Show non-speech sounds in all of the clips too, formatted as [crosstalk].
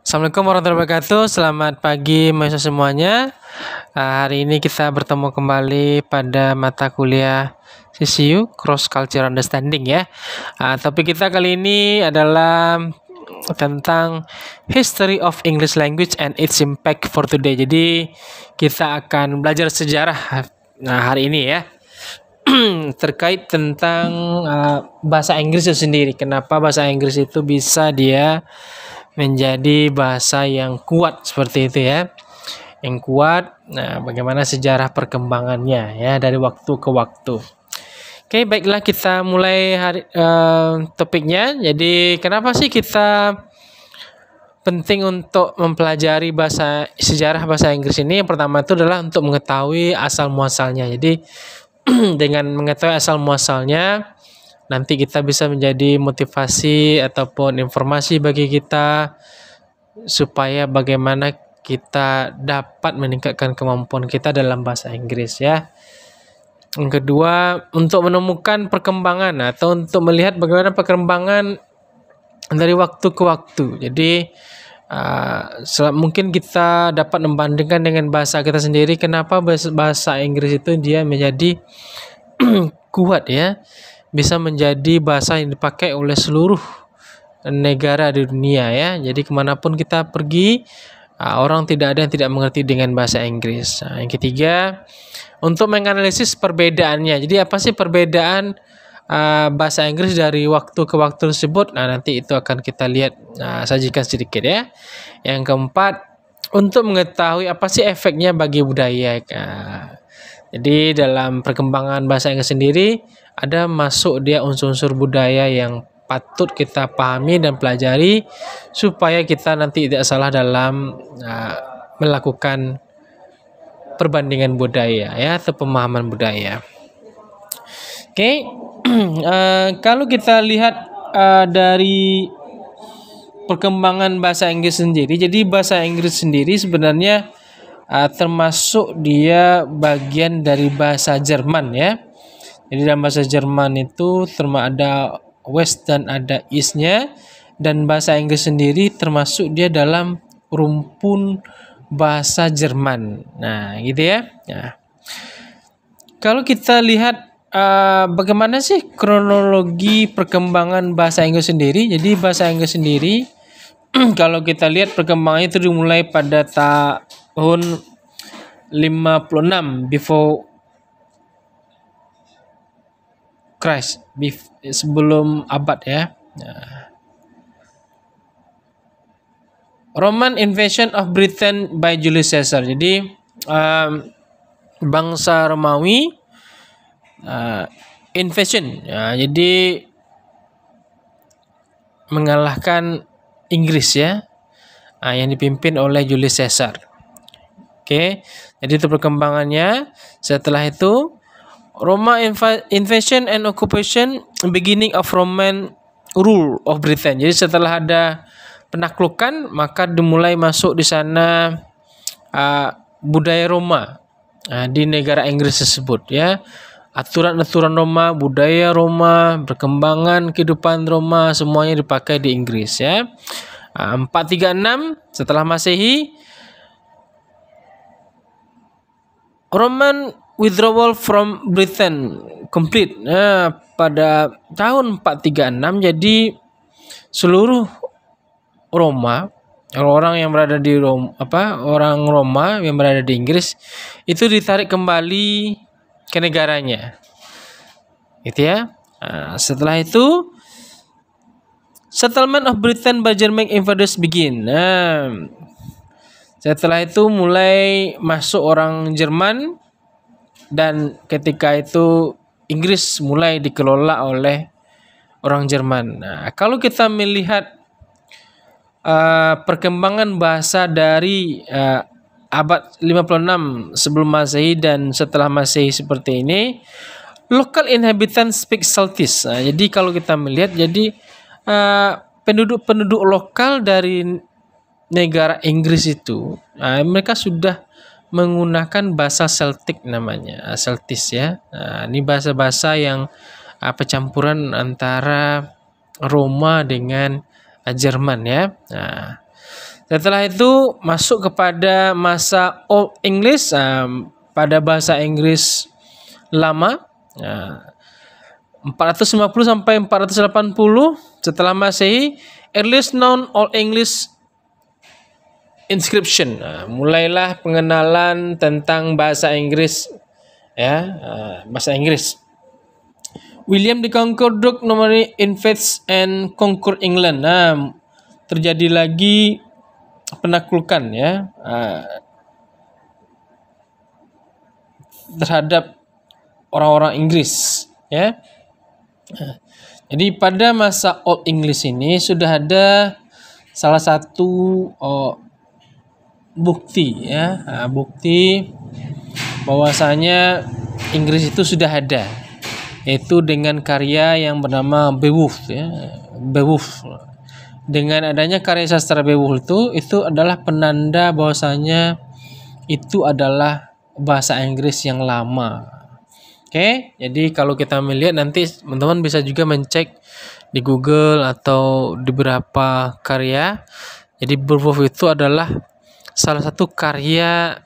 Assalamualaikum warahmatullahi wabarakatuh. Selamat pagi mahasiswa semuanya. Uh, hari ini kita bertemu kembali pada mata kuliah CCU Cross Culture Understanding ya. Uh, topik kita kali ini adalah tentang history of English language and its impact for today. Jadi kita akan belajar sejarah nah, hari ini ya [clears throat] terkait tentang uh, bahasa Inggris itu sendiri. Kenapa bahasa Inggris itu bisa dia menjadi bahasa yang kuat seperti itu ya yang kuat nah bagaimana sejarah perkembangannya ya dari waktu ke waktu oke baiklah kita mulai hari uh, topiknya jadi kenapa sih kita penting untuk mempelajari bahasa sejarah bahasa Inggris ini yang pertama itu adalah untuk mengetahui asal muasalnya jadi [clears throat] dengan mengetahui asal muasalnya nanti kita bisa menjadi motivasi ataupun informasi bagi kita supaya bagaimana kita dapat meningkatkan kemampuan kita dalam bahasa Inggris ya. Yang kedua, untuk menemukan perkembangan atau untuk melihat bagaimana perkembangan dari waktu ke waktu. Jadi uh, mungkin kita dapat membandingkan dengan bahasa kita sendiri kenapa bahasa Inggris itu dia menjadi [clears throat] kuat ya bisa menjadi bahasa yang dipakai oleh seluruh negara di dunia ya. Jadi kemanapun kita pergi, ah, orang tidak ada yang tidak mengerti dengan bahasa Inggris. Nah, yang ketiga, untuk menganalisis perbedaannya. Jadi apa sih perbedaan uh, bahasa Inggris dari waktu ke waktu tersebut? Nah, nanti itu akan kita lihat nah, sajikan sedikit ya. Yang keempat, untuk mengetahui apa sih efeknya bagi budaya. Nah, jadi dalam perkembangan bahasa Inggris sendiri, ada masuk dia unsur-unsur budaya yang patut kita pahami dan pelajari supaya kita nanti tidak salah dalam uh, melakukan perbandingan budaya ya atau pemahaman budaya. Oke, okay. [clears throat] uh, eh, kalau kita lihat uh, dari perkembangan bahasa Inggris sendiri, jadi bahasa Inggris sendiri sebenarnya uh, termasuk dia bagian dari bahasa Jerman ya jadi dalam bahasa Jerman itu terma ada west dan ada eastnya dan bahasa Inggris sendiri termasuk dia dalam rumpun bahasa Jerman. Nah, gitu ya. Nah. Kalau kita lihat uh, bagaimana sih kronologi perkembangan bahasa Inggris sendiri? Jadi bahasa Inggris sendiri [clears throat] kalau kita lihat perkembangannya itu dimulai pada tahun 56 before Christ sebelum abad ya. Roman invasion of Britain by Julius Caesar. Jadi um, bangsa Romawi uh, invasion. Ya, jadi mengalahkan Inggris ya. Nah, yang dipimpin oleh Julius Caesar. Oke. Jadi itu perkembangannya. Setelah itu Roma inv invasion and occupation beginning of Roman rule of Britain. Jadi setelah ada penaklukan maka dimulai masuk di sana uh, budaya Roma uh, di negara Inggris tersebut ya. Aturan-aturan Roma, budaya Roma, perkembangan kehidupan Roma semuanya dipakai di Inggris ya. Uh, 436 setelah Masehi Roman withdrawal from Britain complete nah, pada tahun 436 jadi seluruh Roma orang yang berada di Roma apa orang Roma yang berada di Inggris itu ditarik kembali ke negaranya gitu ya nah, setelah itu settlement of Britain by German invaders begin nah setelah itu mulai masuk orang Jerman dan ketika itu Inggris mulai dikelola oleh orang Jerman. Nah, kalau kita melihat uh, perkembangan bahasa dari uh, abad 56 sebelum Masehi dan setelah Masehi seperti ini, local inhabitants speak Celtic. Nah, jadi kalau kita melihat jadi eh, penduduk-penduduk uh, lokal dari negara Inggris itu, nah, mereka sudah menggunakan bahasa Celtic namanya, eh, Celtis ya. Nah, ini bahasa-bahasa yang apa eh, campuran antara Roma dengan eh, Jerman ya. Nah, setelah itu masuk kepada masa Old English um, pada bahasa Inggris lama nah, 450 sampai 480 setelah Masehi earliest known Old English inscription. Nah, mulailah pengenalan tentang bahasa Inggris ya, ah, bahasa Inggris. William the Conqueror nomor invades and conquer England. Nah, terjadi lagi penaklukan ya ah, terhadap orang-orang Inggris ya. Jadi pada masa Old English ini sudah ada salah satu oh, bukti ya nah, bukti bahwasanya Inggris itu sudah ada itu dengan karya yang bernama Beowulf ya Beowulf dengan adanya karya sastra Beowulf itu itu adalah penanda bahwasanya itu adalah bahasa Inggris yang lama oke jadi kalau kita melihat nanti teman-teman bisa juga mencek di Google atau di beberapa karya jadi Beowulf itu adalah salah satu karya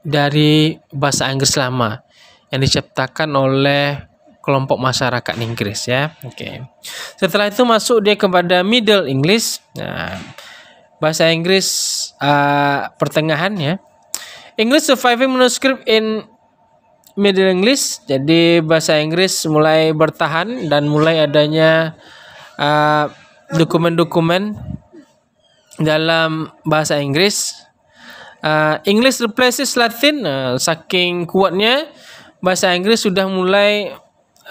dari bahasa Inggris lama yang diciptakan oleh kelompok masyarakat Inggris ya. Oke. Setelah itu masuk dia kepada Middle English. Nah, bahasa Inggris uh, ah, pertengahan ya. English surviving manuscript in Middle English. Jadi bahasa Inggris mulai bertahan dan mulai adanya ah, dokumen-dokumen uh, dokumen -dokumen dalam bahasa Inggris uh, English replaces Latin uh, saking kuatnya bahasa Inggris sudah mulai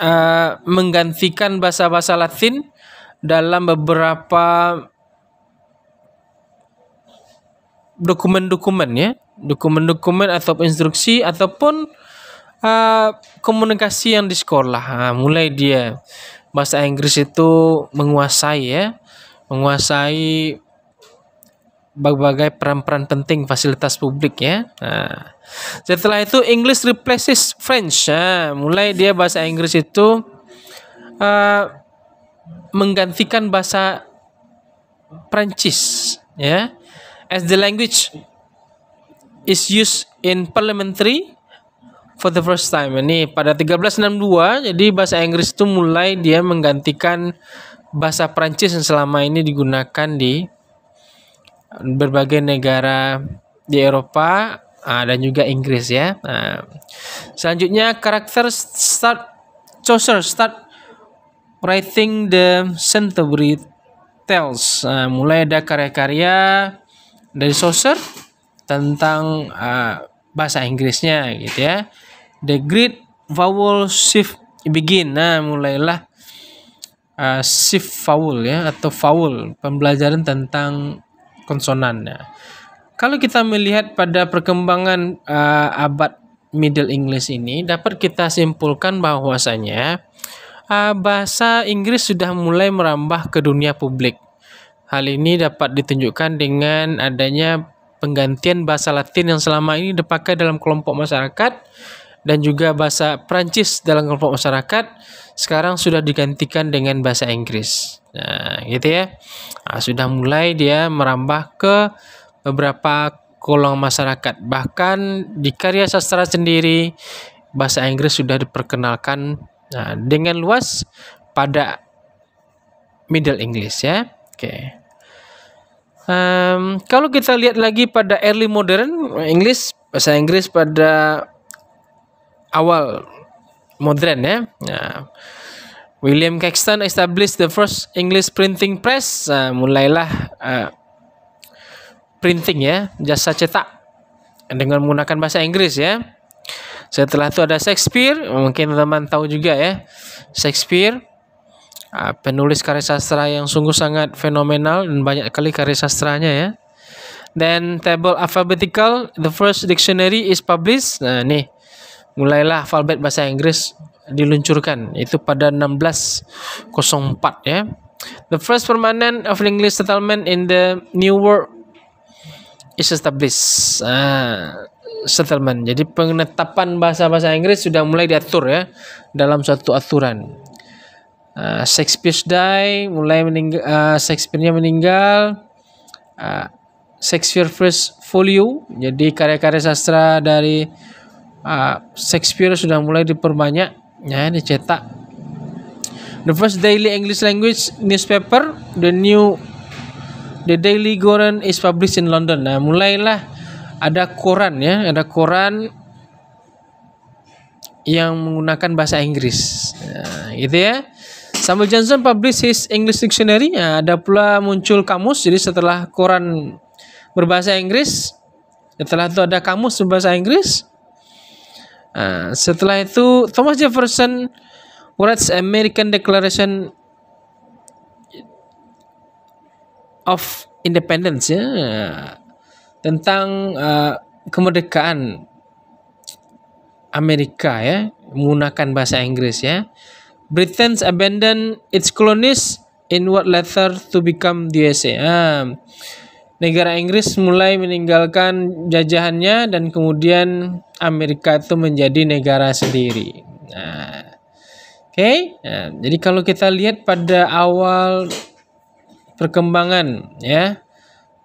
uh, menggantikan bahasa-bahasa Latin dalam beberapa dokumen-dokumen ya dokumen-dokumen atau instruksi ataupun uh, komunikasi yang di sekolah nah, mulai dia bahasa Inggris itu menguasai ya menguasai berbagai peran-peran penting fasilitas publik ya. Nah, setelah itu English replaces French. Nah, mulai dia bahasa Inggris itu uh, menggantikan bahasa Prancis ya. As the language is used in parliamentary for the first time. Ini pada 1362 jadi bahasa Inggris itu mulai dia menggantikan bahasa Prancis yang selama ini digunakan di berbagai negara di Eropa uh, dan juga Inggris ya. Nah, selanjutnya karakter start Chaucer start writing the Canterbury Tales. Uh, mulai ada karya-karya dari Chaucer tentang uh, bahasa Inggrisnya gitu ya. The Great Vowel Shift Begin. Nah, mulailah uh, shift vowel ya atau vowel pembelajaran tentang konsonannya. Kalau kita melihat pada perkembangan uh, abad Middle English ini dapat kita simpulkan bahwasanya uh, bahasa Inggris sudah mulai merambah ke dunia publik. Hal ini dapat ditunjukkan dengan adanya penggantian bahasa Latin yang selama ini dipakai dalam kelompok masyarakat dan juga bahasa Prancis dalam kelompok masyarakat sekarang sudah digantikan dengan bahasa Inggris. Nah, gitu ya. Nah, sudah mulai dia merambah ke beberapa kolong masyarakat. Bahkan di karya sastra sendiri bahasa Inggris sudah diperkenalkan nah, dengan luas pada Middle English ya. Oke. Okay. Um, kalau kita lihat lagi pada early modern English bahasa Inggris pada awal modern ya. Nah, William Caxton established the first English printing press. Nah, mulailah uh, printing ya, jasa cetak dengan menggunakan bahasa Inggris ya. Setelah itu ada Shakespeare, mungkin teman-teman tahu juga ya. Shakespeare uh, penulis karya sastra yang sungguh sangat fenomenal dan banyak kali karya sastranya ya. Then table alphabetical, the first dictionary is published. Nah, nih. Mulailah alfabet bahasa Inggris diluncurkan itu pada 1604 ya. The first permanent of English settlement in the New World is established. Uh, settlement. Jadi penetapan bahasa-bahasa Inggris sudah mulai diatur ya dalam suatu aturan. Uh, ah, Shakespeare die, mulai meninggal uh, Shakespeare-nya meninggal. Uh, Shakespeare First Folio. Jadi karya-karya sastra dari uh, Shakespeare sudah mulai diperbanyak Ya, cetak. The first daily English language newspaper, the new The Daily Goran is published in London. Nah, mulailah ada koran ya, ada koran yang menggunakan bahasa Inggris. Nah, gitu ya. Samuel Johnson publish his English dictionary. Nah, ada pula muncul kamus. Jadi setelah koran berbahasa Inggris, setelah itu ada kamus berbahasa Inggris. Uh, setelah itu Thomas Jefferson writes American Declaration of Independence ya tentang uh, kemerdekaan Amerika ya menggunakan bahasa Inggris ya. Britain's abandon its colonies in what letter to become the USA. uh, ah, negara Inggris mulai meninggalkan jajahannya dan kemudian Amerika itu menjadi negara sendiri. Nah, oke. Okay? Nah, jadi kalau kita lihat pada awal perkembangan ya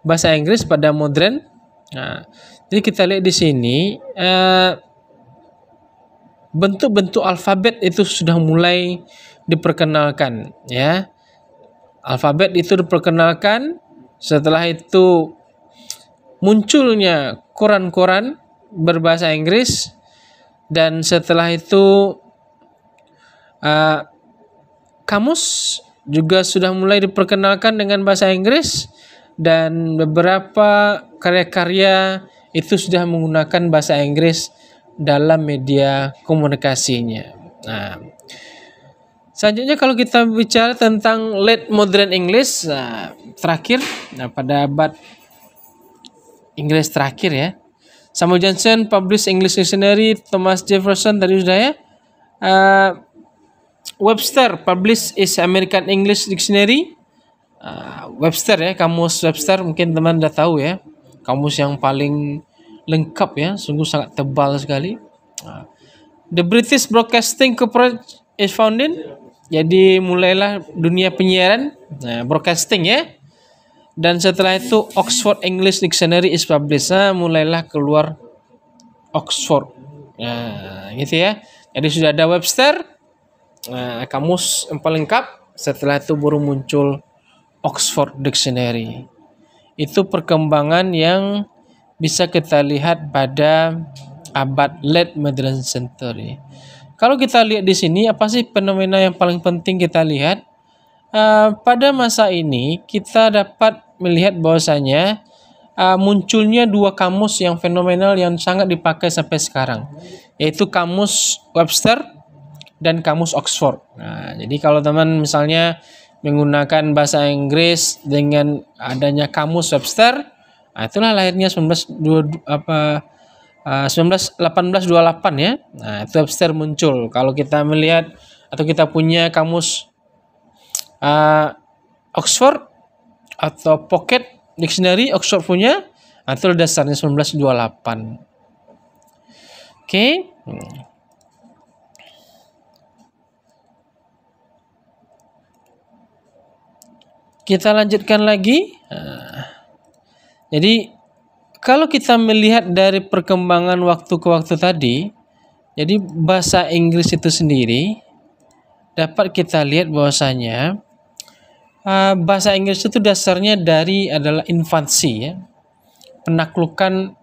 bahasa Inggris pada modern. Nah, jadi kita lihat di sini eh, bentuk-bentuk eh, alfabet itu sudah mulai diperkenalkan ya. Alfabet itu diperkenalkan setelah itu munculnya koran-koran berbahasa Inggris dan setelah itu uh, kamus juga sudah mulai diperkenalkan dengan bahasa Inggris dan beberapa karya-karya itu sudah menggunakan bahasa Inggris dalam media komunikasinya. Nah, selanjutnya kalau kita bicara tentang late modern English nah, terakhir, nah pada abad Inggris terakhir ya, Samuel Johnson publish English Dictionary, Thomas Jefferson tadi sudah ya. Uh, Webster publish is American English Dictionary. Uh, Webster ya, kamus Webster mungkin teman sudah tahu ya. Kamus yang paling lengkap ya, sungguh sangat tebal sekali. Uh, the British Broadcasting Corporation is founded. Jadi mulailah dunia penyiaran, nah, broadcasting ya dan setelah itu Oxford English Dictionary is published nah, mulailah keluar Oxford nah gitu ya jadi sudah ada Webster nah, kamus paling lengkap setelah itu baru muncul Oxford Dictionary itu perkembangan yang bisa kita lihat pada abad late modern century kalau kita lihat di sini apa sih fenomena yang paling penting kita lihat Uh, pada masa ini kita dapat melihat bahwasanya uh, munculnya dua kamus yang fenomenal yang sangat dipakai sampai sekarang, yaitu kamus Webster dan kamus Oxford. Nah, jadi kalau teman misalnya menggunakan bahasa Inggris dengan adanya kamus Webster, nah itulah lahirnya 1922 apa uh, 19 1828 ya. Nah, itu Webster muncul. Kalau kita melihat atau kita punya kamus uh, Oxford atau Pocket Dictionary Oxford punya atau nah, dasarnya 1928. Oke. Okay. Kita lanjutkan lagi. Jadi kalau kita melihat dari perkembangan waktu ke waktu tadi, jadi bahasa Inggris itu sendiri dapat kita lihat bahwasanya Eh, bahasa Inggris itu dasarnya dari adalah invasi ya penaklukan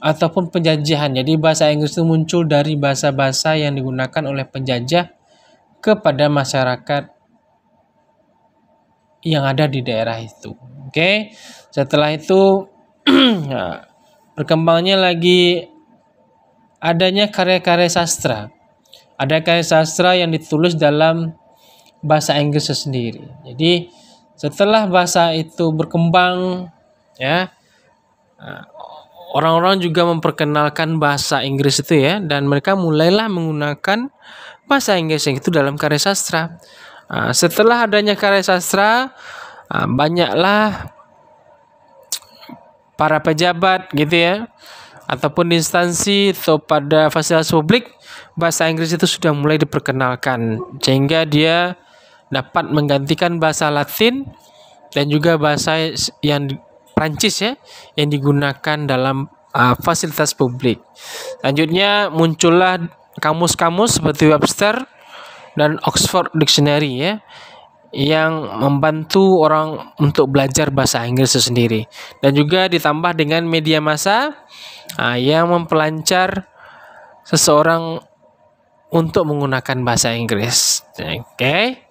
ataupun penjajahan. Jadi bahasa Inggris itu muncul dari bahasa-bahasa yang digunakan oleh penjajah kepada masyarakat yang ada di daerah itu. Oke. Setelah itu [clears throat] nah, berkembangnya lagi adanya karya-karya sastra. Ada karya sastra yang ditulis dalam bahasa Inggris sendiri. Jadi setelah bahasa itu berkembang ya eh, orang-orang juga memperkenalkan bahasa Inggris itu ya dan mereka mulailah menggunakan bahasa Inggris yang itu dalam karya sastra. Eh, setelah adanya karya sastra eh, banyaklah para pejabat gitu ya ataupun instansi atau pada fasilitas publik bahasa Inggris itu sudah mulai diperkenalkan sehingga dia dapat menggantikan bahasa Latin dan juga bahasa yang Prancis ya yang digunakan dalam uh, fasilitas publik. Selanjutnya muncullah kamus-kamus seperti Webster dan Oxford Dictionary ya yang membantu orang untuk belajar bahasa Inggris itu sendiri dan juga ditambah dengan media massa uh, yang mempelancar seseorang untuk menggunakan bahasa Inggris. Oke. Okay.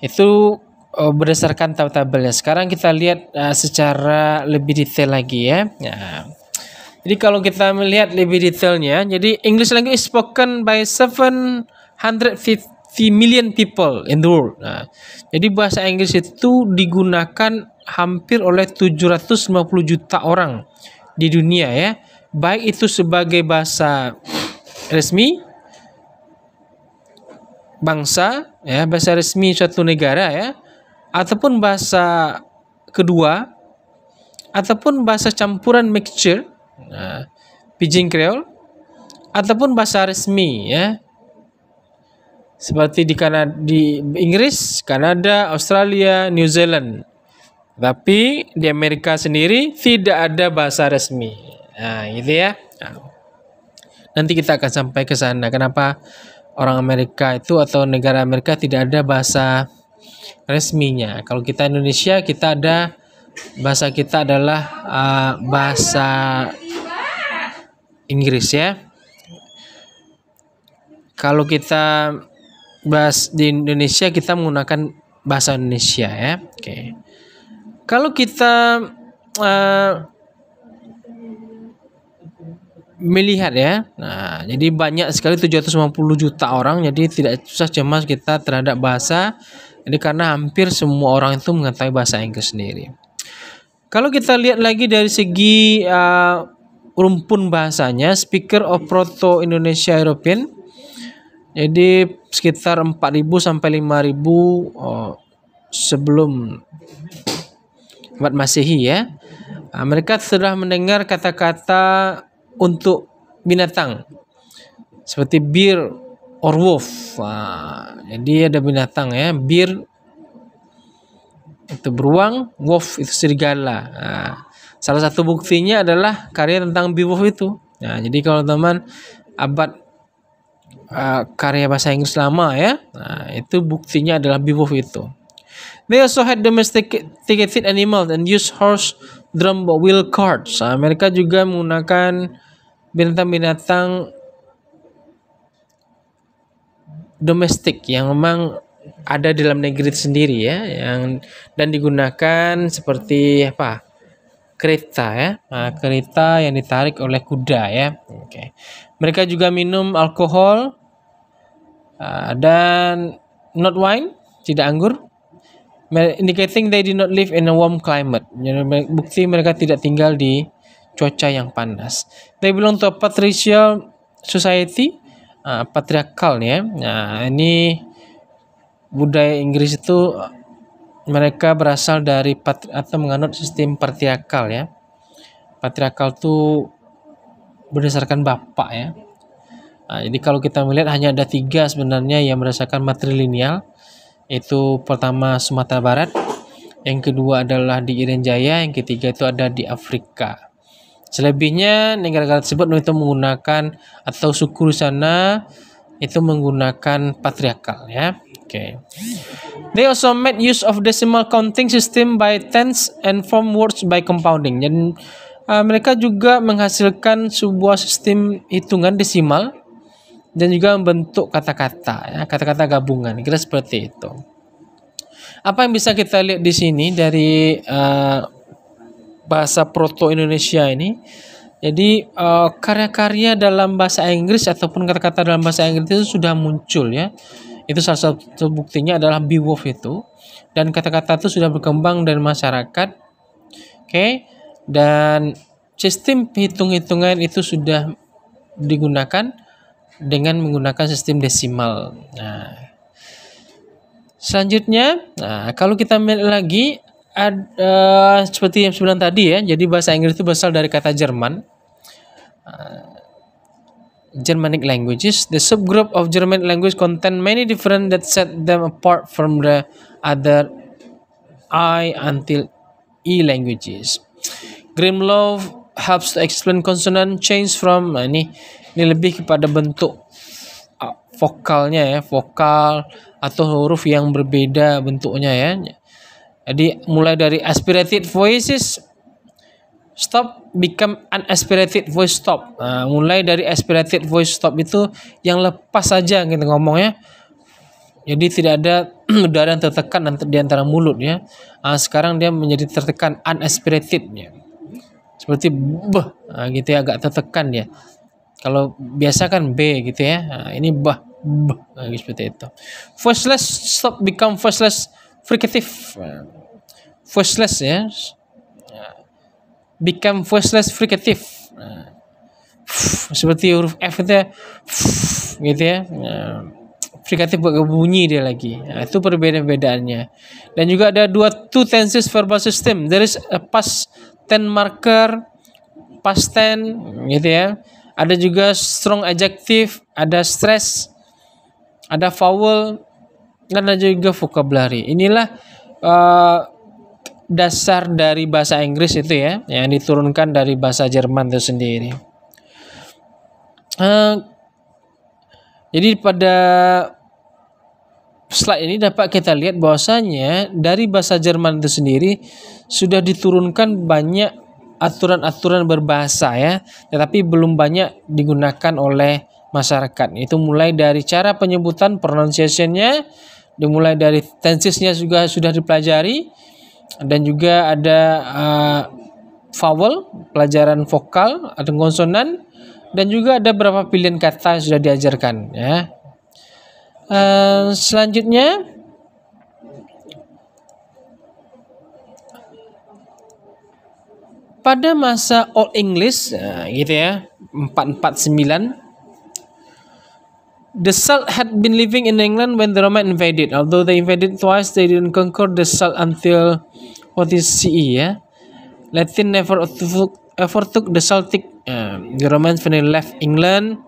Itu uh, berdasarkan tab tabelnya. Sekarang kita lihat uh, secara lebih detail lagi ya. Nah, jadi kalau kita melihat lebih detailnya, jadi English language is spoken by 750 million people in the world. Nah, jadi bahasa Inggris itu digunakan hampir oleh 750 juta orang di dunia ya. Baik itu sebagai bahasa resmi, bangsa, ya bahasa resmi suatu negara ya ataupun bahasa kedua ataupun bahasa campuran mixture ya, Pidgin Creole ataupun bahasa resmi ya seperti di Kanada di Inggris, Kanada, Australia, New Zealand. Tapi di Amerika sendiri tidak ada bahasa resmi. Nah, gitu ya. Nah, nanti kita akan sampai ke sana. Kenapa? orang Amerika itu atau negara Amerika tidak ada bahasa resminya. Kalau kita Indonesia kita ada bahasa kita adalah uh, bahasa Inggris ya. Kalau kita bahas di Indonesia kita menggunakan bahasa Indonesia ya. Oke. Okay. Kalau kita uh, melihat ya. Nah, jadi banyak sekali 750 juta orang jadi tidak susah cemas kita terhadap bahasa. Jadi karena hampir semua orang itu mengetahui bahasa Inggris sendiri. Kalau kita lihat lagi dari segi uh, rumpun bahasanya, speaker of Proto Indonesia European jadi sekitar 4000 sampai 5000 oh, sebelum Masehi ya. Nah, mereka sudah mendengar kata-kata untuk binatang seperti bir or wolf. Nah, jadi ada binatang ya, bir itu beruang, wolf itu serigala. Nah, salah satu buktinya adalah karya tentang Beowulf itu. Nah, jadi kalau teman abad uh, karya bahasa Inggris lama ya, nah, itu buktinya adalah Beowulf itu. They also had domesticated animals and used horse drum wheel carts. Amerika juga menggunakan binatang-binatang domestik yang memang ada dalam negeri sendiri ya yang dan digunakan seperti apa kereta ya nah, kereta yang ditarik oleh kuda ya oke mereka juga minum alkohol uh, dan not wine tidak anggur indicating they did not live in a warm climate. Bukti mereka tidak tinggal di cuaca yang panas. They belong to a patricial society, uh, patriarchal ya. Nah, ini budaya Inggris itu mereka berasal dari patri atau menganut sistem patriarkal ya. Patriarkal itu berdasarkan bapak ya. Nah, jadi kalau kita melihat hanya ada tiga sebenarnya yang berdasarkan matrilineal itu pertama Sumatera Barat, yang kedua adalah di Irian Jaya, yang ketiga itu ada di Afrika. Selebihnya negara-negara tersebut itu menggunakan atau suku di sana itu menggunakan patriarkal ya. Oke. Okay. They also made use of decimal counting system by tens and form words by compounding. Dan uh, eh, mereka juga menghasilkan sebuah sistem hitungan desimal dan juga membentuk kata-kata ya kata-kata gabungan kira seperti itu apa yang bisa kita lihat di sini dari uh, bahasa proto Indonesia ini jadi karya eh, karya-karya dalam bahasa Inggris ataupun kata-kata dalam bahasa Inggris itu sudah muncul ya itu salah satu buktinya adalah Beowulf itu dan kata-kata itu sudah berkembang dari masyarakat oke okay? dan sistem hitung-hitungan itu sudah digunakan dengan menggunakan sistem desimal. Nah, selanjutnya, nah, kalau kita melihat lagi ada eh, seperti yang sebelum tadi ya, jadi bahasa Inggris itu berasal dari kata Jerman. Uh, Germanic languages, the subgroup of Germanic language contain many different that set them apart from the other I until E languages. Grimlov helps to explain consonant change from nah ini ini lebih kepada bentuk vokalnya ya vokal atau huruf yang berbeda bentuknya ya jadi mulai dari aspirated voices stop become unaspirated voice stop nah, mulai dari aspirated voice stop itu yang lepas saja gitu ya jadi tidak ada [clears throat] udara yang tertekan di antara mulut ya nah, sekarang dia menjadi tertekan unaspiratednya. seperti beh nah, gitu ya agak tertekan ya kalau biasa kan B gitu ya. Nah, ini bah, bah lagi seperti itu. Voiceless stop become voiceless fricative. Nah, voiceless ya. Nah, become voiceless fricative. Nah, seperti huruf F itu ya. gitu ya. Nah, buat bunyi dia lagi. Nah, itu perbedaan-bedaannya. Dan juga ada dua two tenses verbal system. There is a past ten marker, past ten gitu ya. Ada juga strong adjective, ada stress, ada vowel, dan ada juga vocabulary. Inilah uh, dasar dari bahasa Inggris itu ya, yang diturunkan dari bahasa Jerman itu sendiri. Uh, jadi pada slide ini dapat kita lihat bahwasanya dari bahasa Jerman itu sendiri sudah diturunkan banyak aturan-aturan berbahasa ya, tetapi belum banyak digunakan oleh masyarakat. Itu mulai dari cara penyebutan pronunciation-nya, dimulai dari tenses-nya juga sudah dipelajari dan juga ada uh, vowel, pelajaran vokal atau konsonan dan juga ada beberapa pilihan kata yang sudah diajarkan ya. Uh, selanjutnya pada masa Old English nah, gitu ya 449 The Salt had been living in England when the Roman invaded. Although they invaded twice, they didn't conquer the Salt until what is CE ya. Latin never took, ever took the Celtic. Uh, the Romans finally left England.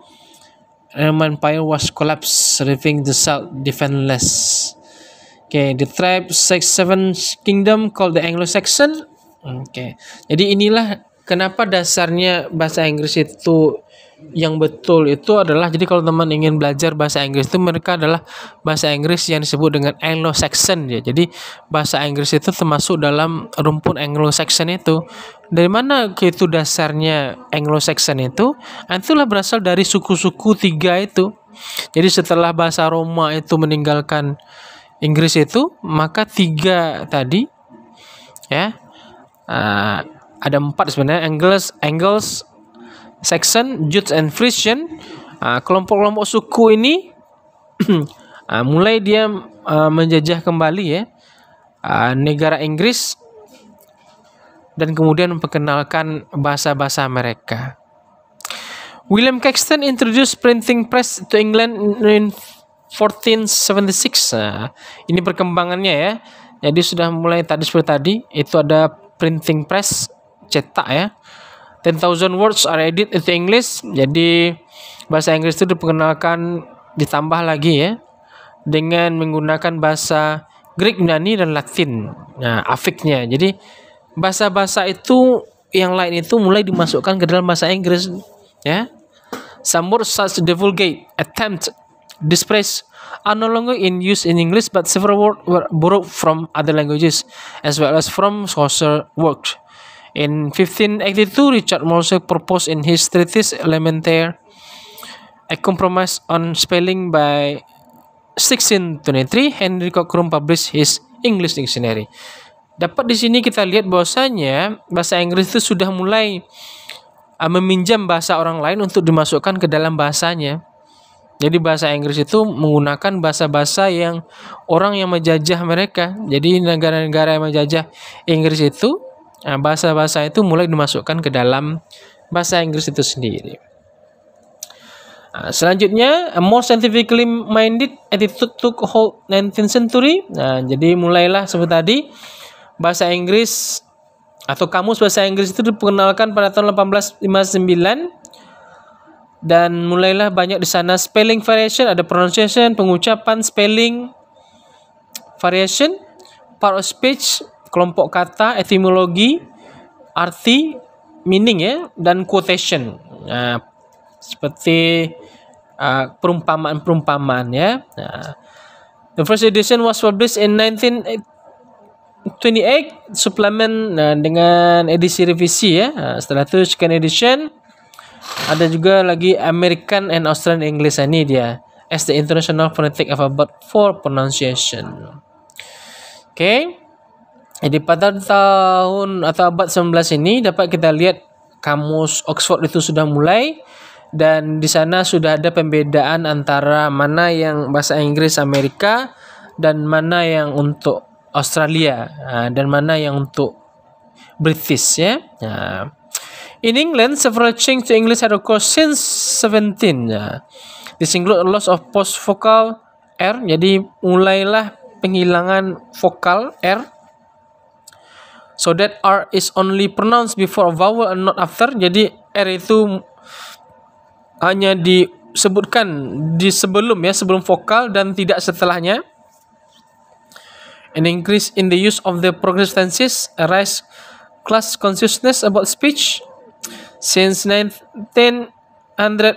Roman Empire was collapsed, leaving the Salt defenseless. Okay, the tribe seven kingdom called the Anglo-Saxon Oke. Okay. Jadi inilah kenapa dasarnya bahasa Inggris itu yang betul itu adalah jadi kalau teman ingin belajar bahasa Inggris itu mereka adalah bahasa Inggris yang disebut dengan Anglo-Saxon ya. Jadi bahasa Inggris itu termasuk dalam rumpun Anglo-Saxon itu. Dari mana itu dasarnya Anglo-Saxon itu? Nah, itulah berasal dari suku-suku tiga itu. Jadi setelah bahasa Roma itu meninggalkan Inggris itu, maka tiga tadi ya Eh, ada empat sebenarnya Angles, Angles, section Jutes and Frisian. kelompok eh, kelompok-kelompok suku ini uh, [clears throat] mulai dia uh, menjajah kembali ya uh, negara Inggris dan kemudian memperkenalkan bahasa-bahasa mereka. William Caxton introduced printing press to England in 1476. Nah, ini perkembangannya ya. Jadi sudah mulai tadi seperti tadi itu ada printing press cetak ya 10,000 words are added into English jadi bahasa Inggris itu diperkenalkan ditambah lagi ya dengan menggunakan bahasa Greek Yunani dan Latin nah afiknya jadi bahasa-bahasa itu yang lain itu mulai dimasukkan ke dalam bahasa Inggris ya some words such the vulgate attempt dispraise are no longer in use in English, but several words were borrowed from other languages, as well as from Chaucer works. In 1582, Richard Morse proposed in his treatise Elementaire a compromise on spelling by 1623, Henry Cockrum published his English Dictionary. Dapat di sini kita lihat bahwasanya bahasa Inggris itu sudah mulai uh, meminjam bahasa orang lain untuk dimasukkan ke dalam bahasanya. Jadi bahasa Inggris itu menggunakan bahasa-bahasa yang orang yang menjajah mereka. Jadi negara-negara yang menjajah Inggris itu nah, bahasa-bahasa itu mulai dimasukkan ke dalam bahasa Inggris itu sendiri. Nah, selanjutnya, a more scientifically minded attitude took hold 19th century. Nah, jadi mulailah seperti tadi bahasa Inggris atau kamus bahasa Inggris itu diperkenalkan pada tahun 1859 dan mulailah banyak di sana spelling variation ada pronunciation pengucapan spelling variation part of speech kelompok kata etimologi arti meaning ya dan quotation nah, seperti uh, ah, perumpamaan perumpamaan ya nah, the first edition was published in 1928 supplement nah, dengan edisi revisi ya nah, setelah itu second edition ada juga lagi American and Australian English nah, ini dia as the international phonetic alphabet for pronunciation. Oke. Okay. Jadi pada tahun atau abad 19 ini dapat kita lihat kamus Oxford itu sudah mulai dan di sana sudah ada pembedaan antara mana yang bahasa Inggris Amerika dan mana yang untuk Australia ah, dan mana yang untuk British ya. Nah, In England, several changes to English had occurred since 17. This include loss of post vocal R. Jadi mulailah penghilangan vokal R. So that R is only pronounced before a vowel and not after. Jadi R itu hanya disebutkan di sebelum ya sebelum vokal dan tidak setelahnya an increase in the use of the progressive tenses a rise class consciousness about speech Since 1900,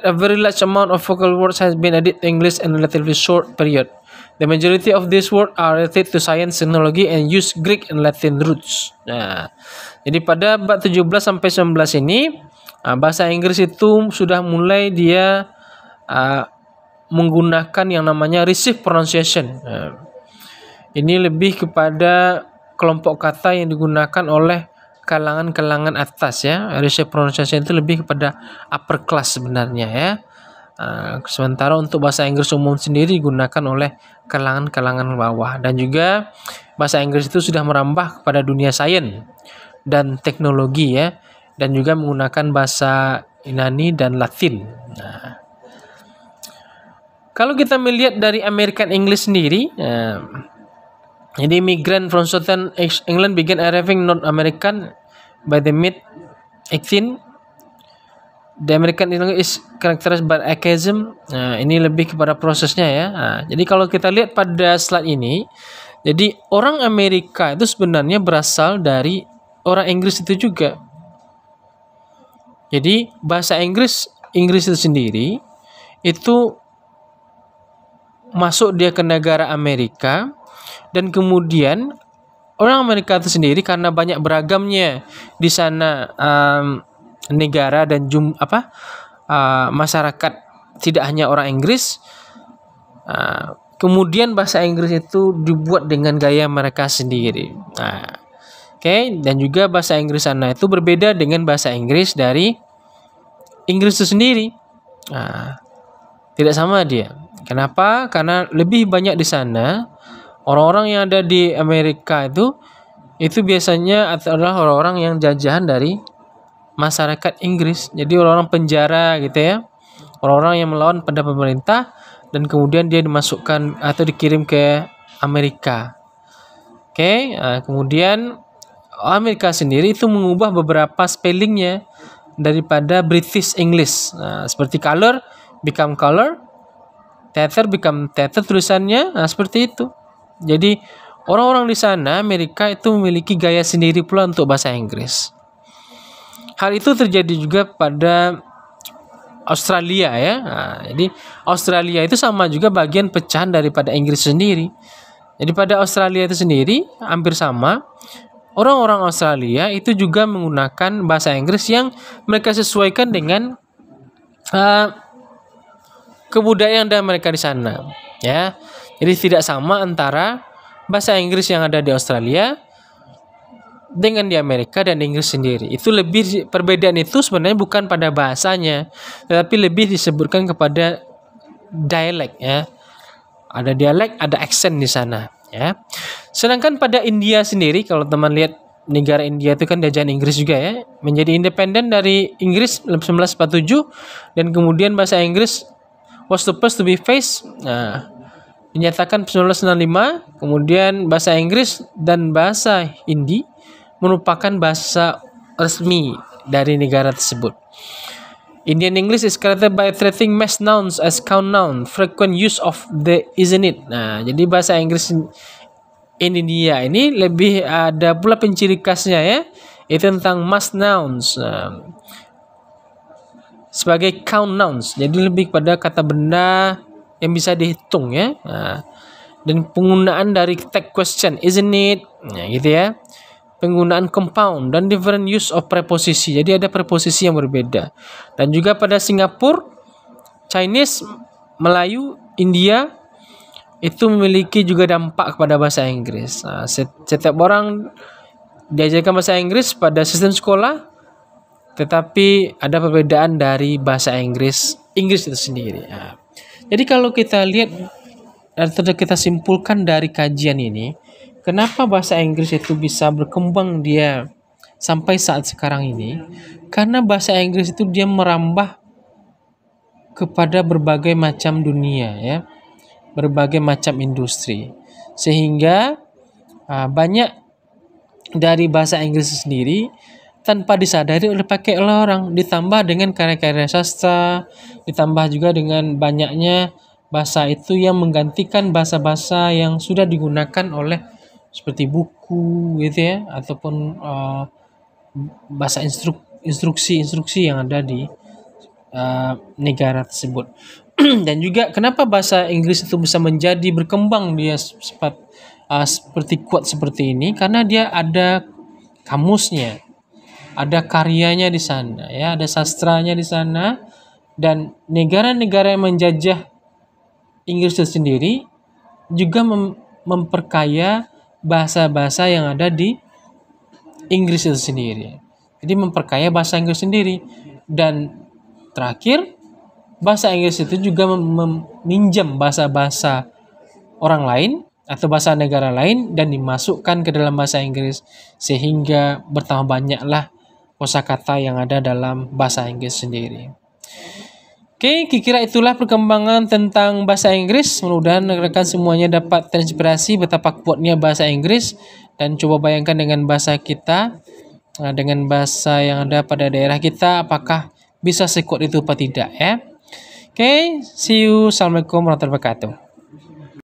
a very large amount of vocal words has been added to English in a relatively short period. The majority of these words are related to science, technology, and use Greek and Latin roots. Nah, jadi pada abad 17 sampai 19 ini ah, bahasa Inggris itu sudah mulai dia uh, menggunakan yang namanya receive pronunciation. Nah, ini lebih kepada kelompok kata yang digunakan oleh kalangan-kalangan atas ya. Harusnya pronunciation itu lebih kepada upper class sebenarnya ya. Uh, sementara untuk bahasa Inggris umum sendiri digunakan oleh kalangan-kalangan bawah dan juga bahasa Inggris itu sudah merambah kepada dunia sains dan teknologi ya dan juga menggunakan bahasa Yunani dan Latin. Nah, kalau kita melihat dari American English sendiri, uh, jadi migran from southern England began arriving North American by the mid 18 The American language is characterized by archaism. Nah, ini lebih kepada prosesnya ya. Nah, jadi kalau kita lihat pada slide ini, jadi orang Amerika itu sebenarnya berasal dari orang Inggris itu juga. Jadi bahasa Inggris Inggris itu sendiri itu masuk dia ke negara Amerika dan kemudian orang Amerika itu sendiri karena banyak beragamnya di sana um, negara dan jum apa uh, masyarakat tidak hanya orang Inggris uh, kemudian bahasa Inggris itu dibuat dengan gaya mereka sendiri nah oke okay? dan juga bahasa Inggris sana itu berbeda dengan bahasa Inggris dari Inggris itu sendiri nah, tidak sama dia kenapa karena lebih banyak di sana orang-orang yang ada di Amerika itu itu biasanya adalah orang-orang yang jajahan dari masyarakat Inggris. Jadi orang-orang penjara gitu ya. Orang-orang yang melawan pada pemerintah dan kemudian dia dimasukkan atau dikirim ke Amerika. Oke, okay? nah, eh, kemudian Amerika sendiri itu mengubah beberapa spellingnya daripada British English. Nah, seperti color become color, tether become tether tulisannya, nah seperti itu. Jadi orang-orang di sana Amerika itu memiliki gaya sendiri pula untuk bahasa Inggris. Hal itu terjadi juga pada Australia ya. Nah, jadi Australia itu sama juga bagian pecahan daripada Inggris sendiri. Jadi pada Australia itu sendiri hampir sama. Orang-orang Australia itu juga menggunakan bahasa Inggris yang mereka sesuaikan dengan uh, kebudayaan dan mereka di sana ya jadi tidak sama antara bahasa Inggris yang ada di Australia dengan di Amerika dan Inggris sendiri. Itu lebih perbedaan itu sebenarnya bukan pada bahasanya, tetapi lebih disebutkan kepada dialek ya. Ada dialek, ada aksen di sana ya. Sedangkan pada India sendiri kalau teman lihat negara India itu kan jajahan Inggris juga ya, menjadi independen dari Inggris 1947 dan kemudian bahasa Inggris was the first to be faced nah, dinyatakan 1965, kemudian bahasa Inggris dan bahasa Hindi merupakan bahasa resmi dari negara tersebut. Indian English is created by treating mass nouns as count noun, frequent use of the isn't it. Nah, jadi bahasa Inggris in India ini lebih ada pula penciri khasnya ya, itu tentang mass nouns. Nah, sebagai count nouns, jadi lebih pada kata benda yang bisa dihitung ya. Nah, dan penggunaan dari tag question, isn't it? ya, gitu ya. Penggunaan compound dan different use of preposisi. Jadi ada preposisi yang berbeda. Dan juga pada Singapura, Chinese, Melayu, India itu memiliki juga dampak kepada bahasa Inggris. Nah, setiap orang diajarkan bahasa Inggris pada sistem sekolah, tetapi ada perbedaan dari bahasa Inggris Inggris itu sendiri. Nah, jadi kalau kita lihat atau kita simpulkan dari kajian ini, kenapa bahasa Inggris itu bisa berkembang dia sampai saat sekarang ini? Karena bahasa Inggris itu dia merambah kepada berbagai macam dunia ya, berbagai macam industri. Sehingga ah, banyak dari bahasa Inggris sendiri tanpa disadari oleh pakai oleh orang ditambah dengan karya-karya sastra ditambah juga dengan banyaknya bahasa itu yang menggantikan bahasa-bahasa yang sudah digunakan oleh seperti buku gitu ya ataupun uh, bahasa instruk instruksi-instruksi yang ada di uh, negara tersebut [clears throat] dan juga kenapa bahasa Inggris itu bisa menjadi berkembang dia sempat uh, seperti kuat seperti ini karena dia ada kamusnya ada karyanya di sana ya ada sastranya di sana dan negara-negara yang menjajah Inggris itu sendiri juga mem memperkaya bahasa-bahasa yang ada di Inggris itu sendiri jadi memperkaya bahasa Inggris sendiri dan terakhir bahasa Inggris itu juga meminjam bahasa-bahasa orang lain atau bahasa negara lain dan dimasukkan ke dalam bahasa Inggris sehingga bertambah banyaklah kosakata yang ada dalam bahasa Inggris sendiri. Oke, kira-kira itulah perkembangan tentang bahasa Inggris. Mudah-mudahan rekan semuanya dapat terinspirasi betapa kuatnya bahasa Inggris dan coba bayangkan dengan bahasa kita, eh, dengan bahasa yang ada pada daerah kita, apakah bisa sekuat itu atau tidak ya. Oke, see you. Assalamualaikum warahmatullahi wabarakatuh.